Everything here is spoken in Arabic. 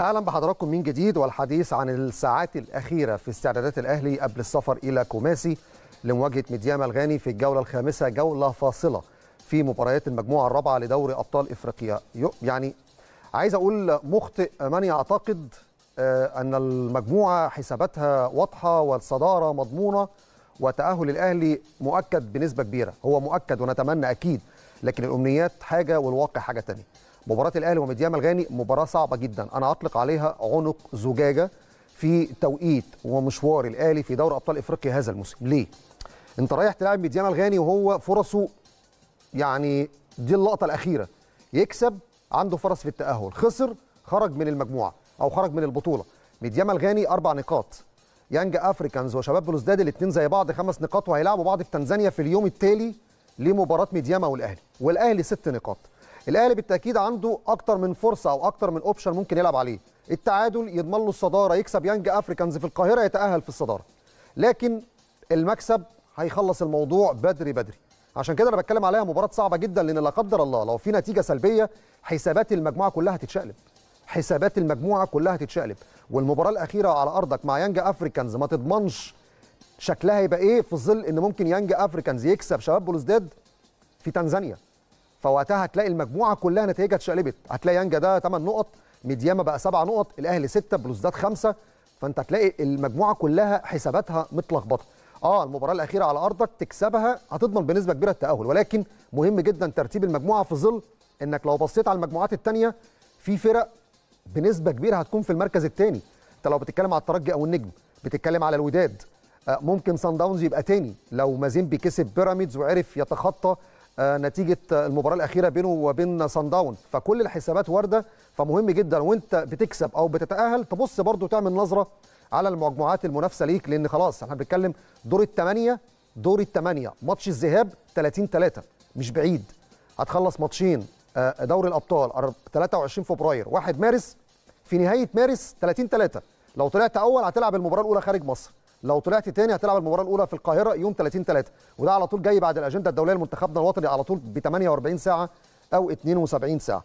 اهلا بحضراتكم من جديد والحديث عن الساعات الاخيره في استعدادات الاهلي قبل السفر الى كوماسي لمواجهه ميديام الغاني في الجوله الخامسه جوله فاصله في مباريات المجموعه الرابعه لدوري ابطال افريقيا يعني عايز اقول مخطئ من يعتقد آه، ان المجموعه حساباتها واضحه والصداره مضمونه وتاهل الاهلي مؤكد بنسبه كبيره هو مؤكد ونتمنى اكيد لكن الامنيات حاجه والواقع حاجه ثانيه مباراه الاهلي وميديام الغاني مباراه صعبه جدا انا اطلق عليها عنق زجاجه في توقيت ومشوار الاهلي في دوري ابطال افريقيا هذا الموسم ليه انت رايح تلعب ميديام الغاني وهو فرصه يعني دي اللقطه الاخيره يكسب عنده فرص في التاهل خسر خرج من المجموعه او خرج من البطوله ميديام الغاني اربع نقاط يانج افريكانز وشباب بلوزداد الاثنين زي بعض خمس نقاط وهيلعبوا بعض في تنزانيا في اليوم التالي لمباراه ميدياما والاهلي والاهلي ست نقاط الاهلي بالتاكيد عنده اكتر من فرصه او اكتر من اوبشن ممكن يلعب عليه التعادل يضمن له الصداره يكسب يانج افريكانز في القاهره يتاهل في الصداره لكن المكسب هيخلص الموضوع بدري بدري عشان كده انا بتكلم عليها مباراه صعبه جدا لان لا قدر الله لو في نتيجه سلبيه حسابات المجموعه كلها تتشقلب حسابات المجموعه كلها تتشقلب والمباراه الاخيره على ارضك مع يانج افريكانز ما تضمنش شكلها هيبقى ايه في ظل ان ممكن يانج افريكانز يكسب شباب بلوزداد في تنزانيا فوقتها هتلاقي المجموعه كلها نتائجها اتشقلبت هتلاقي يانجا ده 8 نقط ميدياما بقى 7 نقط الاهلي 6 بلوزداد 5 فانت هتلاقي المجموعه كلها حساباتها متلخبطه اه المباراه الاخيره على ارضك تكسبها هتضمن بنسبه كبيره التاهل ولكن مهم جدا ترتيب المجموعه في ظل انك لو بصيت على المجموعات الثانيه في فرق بنسبه كبيره هتكون في المركز الثاني انت لو بتتكلم على الترجي او النجم بتتكلم على الوداد آه، ممكن سان داونز يبقى تاني لو مازيمبي كسب بيراميدز وعرف يتخطى آه، نتيجه آه، المباراه الاخيره بينه وبين سان داونز فكل الحسابات وارده فمهم جدا وانت بتكسب او بتتاهل تبص برضو تعمل نظره على المجموعات المنافسه ليك لان خلاص احنا بنتكلم دور الثمانيه دور الثمانيه ماتش الذهاب 30 3 مش بعيد هتخلص ماتشين دوري الابطال 23 فبراير 1 مارس في نهايه مارس 30 3 لو طلعت اول هتلعب المباراه الاولى خارج مصر لو طلعت تاني هتلعب المباراه الاولى في القاهره يوم 30 3 وده على طول جاي بعد الاجنده الدوليه لمنتخبنا الوطني على طول ب 48 ساعه او 72 ساعه